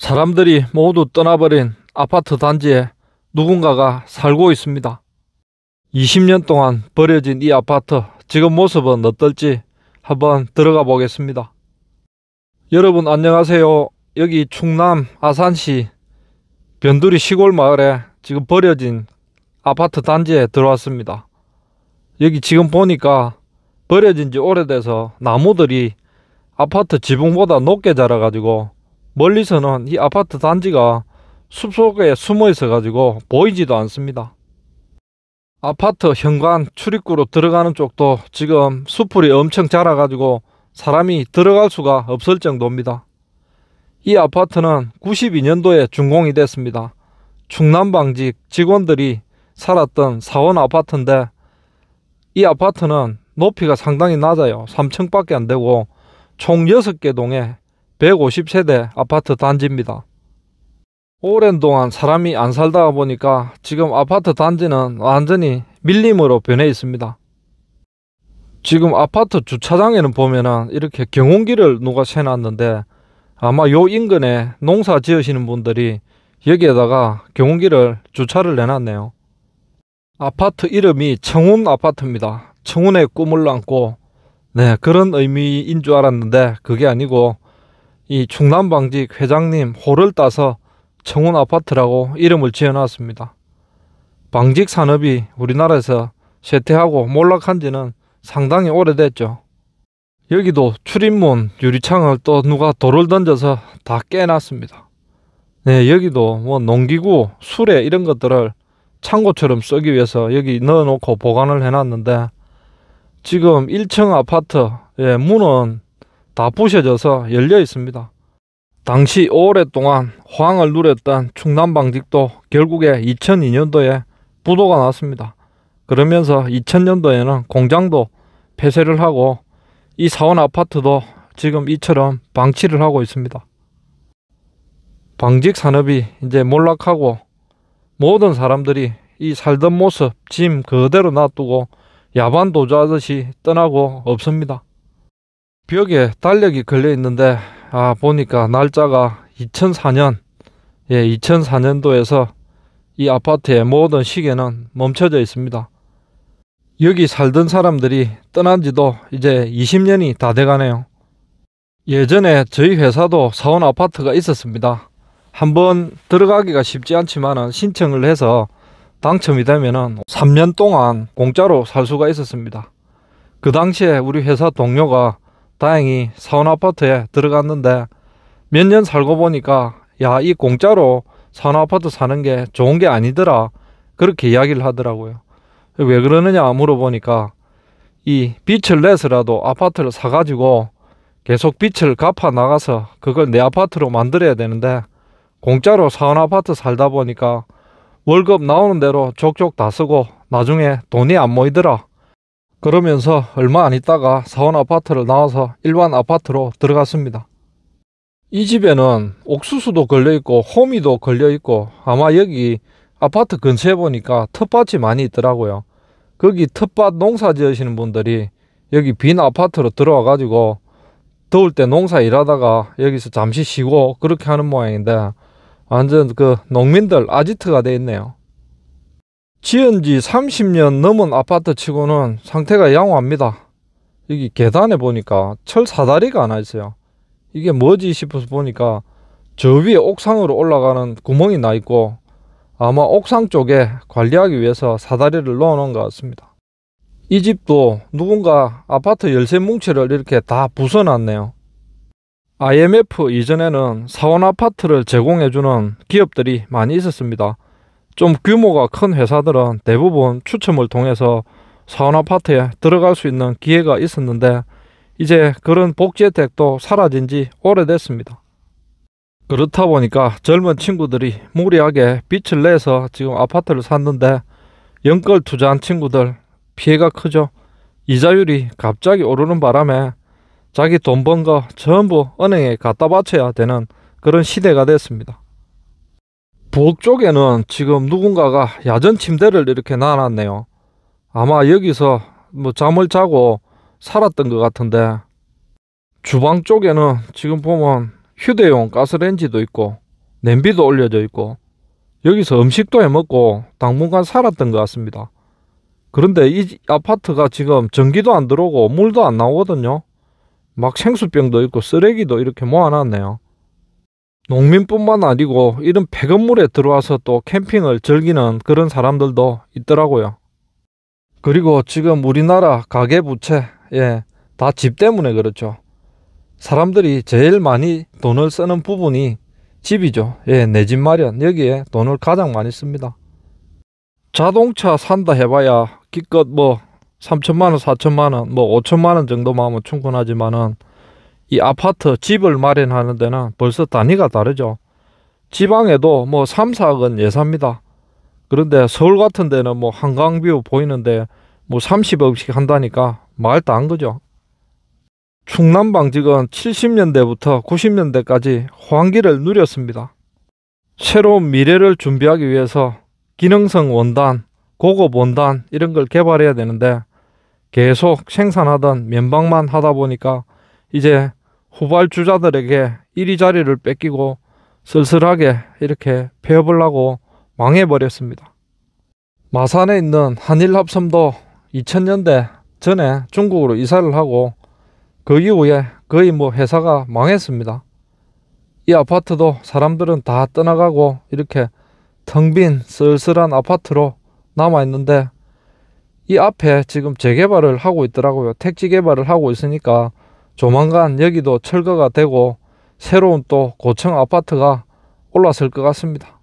사람들이 모두 떠나버린 아파트 단지에 누군가가 살고 있습니다. 20년 동안 버려진 이 아파트 지금 모습은 어떨지 한번 들어가 보겠습니다. 여러분 안녕하세요. 여기 충남 아산시 변두리 시골 마을에 지금 버려진 아파트 단지에 들어왔습니다. 여기 지금 보니까 버려진 지 오래돼서 나무들이 아파트 지붕보다 높게 자라가지고 멀리서는 이 아파트 단지가 숲속에 숨어 있어 가지고 보이지도 않습니다. 아파트 현관 출입구로 들어가는 쪽도 지금 수풀이 엄청 자라 가지고 사람이 들어갈 수가 없을 정도입니다. 이 아파트는 92년도에 준공이 됐습니다. 충남방직 직원들이 살았던 사원 아파트인데 이 아파트는 높이가 상당히 낮아요. 3층밖에 안 되고 총 6개 동에 150세대 아파트 단지입니다. 오랜 동안 사람이 안 살다 보니까 지금 아파트 단지는 완전히 밀림으로 변해 있습니다. 지금 아파트 주차장에는 보면은 이렇게 경운기를 누가 세놨는데 아마 요 인근에 농사 지으시는 분들이 여기에다가 경운기를 주차를 내놨네요. 아파트 이름이 청운 아파트입니다. 청운의 꿈을 안고 네 그런 의미인 줄 알았는데 그게 아니고 이중남방지 회장님 호를 따서 청운 아파트라고 이름을 지어놨습니다. 방직 산업이 우리나라에서 쇠퇴하고 몰락한 지는 상당히 오래됐죠. 여기도 출입문 유리창을 또 누가 돌을 던져서 다 깨놨습니다. 네, 여기도 뭐 농기구, 수레 이런 것들을 창고처럼 쓰기 위해서 여기 넣어놓고 보관을 해놨는데 지금 1층 아파트 예, 문은 다 부셔져서 열려 있습니다. 당시 오랫동안 호황을 누렸던 충남방직도 결국에 2002년도에 부도가 났습니다. 그러면서 2000년도에는 공장도 폐쇄를 하고 이 사원 아파트도 지금 이처럼 방치를 하고 있습니다. 방직 산업이 이제 몰락하고 모든 사람들이 이 살던 모습 짐 그대로 놔두고 야반 도주하듯이 떠나고 없습니다. 벽에 달력이 걸려 있는데 아 보니까 날짜가 2004년 예 2004년도에서 이 아파트의 모든 시계는 멈춰져 있습니다. 여기 살던 사람들이 떠난 지도 이제 20년이 다 돼가네요. 예전에 저희 회사도 사원 아파트가 있었습니다. 한번 들어가기가 쉽지 않지만 신청을 해서 당첨이 되면 3년 동안 공짜로 살 수가 있었습니다. 그 당시에 우리 회사 동료가 다행히 사원 아파트에 들어갔는데 몇 년 살고 보니까 야 이 공짜로 사원 아파트 사는 게 좋은 게 아니더라 그렇게 이야기를 하더라고요. 왜 그러느냐 물어보니까 이 빛을 내서라도 아파트를 사가지고 계속 빛을 갚아 나가서 그걸 내 아파트로 만들어야 되는데 공짜로 사원 아파트 살다 보니까 월급 나오는 대로 족족 다 쓰고 나중에 돈이 안 모이더라. 그러면서 얼마 안 있다가 사원 아파트를 나와서 일반 아파트로 들어갔습니다. 이 집에는 옥수수도 걸려있고 호미도 걸려있고 아마 여기 아파트 근처에 보니까 텃밭이 많이 있더라고요. 거기 텃밭 농사 지으시는 분들이 여기 빈 아파트로 들어와 가지고 더울 때 농사 일하다가 여기서 잠시 쉬고 그렇게 하는 모양인데 완전 그 농민들 아지트가 돼 있네요. 지은 지 30년 넘은 아파트 치고는 상태가 양호합니다. 여기 계단에 보니까 철 사다리가 하나 있어요. 이게 뭐지 싶어서 보니까 저 위에 옥상으로 올라가는 구멍이 나 있고 아마 옥상 쪽에 관리하기 위해서 사다리를 넣어 놓은 것 같습니다. 이 집도 누군가 아파트 열쇠 뭉치를 이렇게 다 부숴 놨네요. IMF 이전에는 사원 아파트를 제공해주는 기업들이 많이 있었습니다. 좀 규모가 큰 회사들은 대부분 추첨을 통해서 사원 아파트에 들어갈 수 있는 기회가 있었는데 이제 그런 복지 혜택도 사라진 지 오래됐습니다. 그렇다 보니까 젊은 친구들이 무리하게 빚을 내서 지금 아파트를 샀는데 연끌 투자한 친구들 피해가 크죠. 이자율이 갑자기 오르는 바람에 자기 돈 번 거 전부 은행에 갖다 바쳐야 되는 그런 시대가 됐습니다. 부엌 쪽에는 지금 누군가가 야전 침대를 이렇게 놔놨네요. 아마 여기서 뭐 잠을 자고 살았던 것 같은데 주방 쪽에는 지금 보면 휴대용 가스레인지도 있고 냄비도 올려져 있고 여기서 음식도 해먹고 당분간 살았던 것 같습니다. 그런데 이 아파트가 지금 전기도 안 들어오고 물도 안 나오거든요. 막 생수병도 있고 쓰레기도 이렇게 모아놨네요. 농민뿐만 아니고 이런 폐건물에 들어와서 또 캠핑을 즐기는 그런 사람들도 있더라고요. 그리고 지금 우리나라 가계부채, 예, 다 집 때문에 그렇죠. 사람들이 제일 많이 돈을 쓰는 부분이 집이죠. 예, 내 집 마련. 여기에 돈을 가장 많이 씁니다. 자동차 산다 해봐야 기껏 뭐 3천만원, 4천만원, 뭐 5천만원 정도만 하면 충분하지만은 이 아파트 집을 마련하는 데는 벌써 단위가 다르죠. 지방에도 뭐 3, 4억은 예산입니다. 그런데 서울 같은 데는 뭐 한강뷰 보이는데 뭐 30억씩 한다니까 말도 안 거죠. 충남방직은 70년대부터 90년대까지 호황기를 누렸습니다. 새로운 미래를 준비하기 위해서 기능성 원단, 고급 원단 이런 걸 개발해야 되는데 계속 생산하던 면방만 하다 보니까 이제 후발주자들에게 1위 자리를 뺏기고 쓸쓸하게 이렇게 폐업을 하고 망해버렸습니다. 마산에 있는 한일합섬도 2000년대 전에 중국으로 이사를 하고 그 이후에 거의 뭐 회사가 망했습니다. 이 아파트도 사람들은 다 떠나가고 이렇게 텅 빈 쓸쓸한 아파트로 남아있는데 이 앞에 지금 재개발을 하고 있더라고요. 택지 개발을 하고 있으니까 조만간 여기도 철거가 되고 새로운 또 고층 아파트가 올라설 것 같습니다.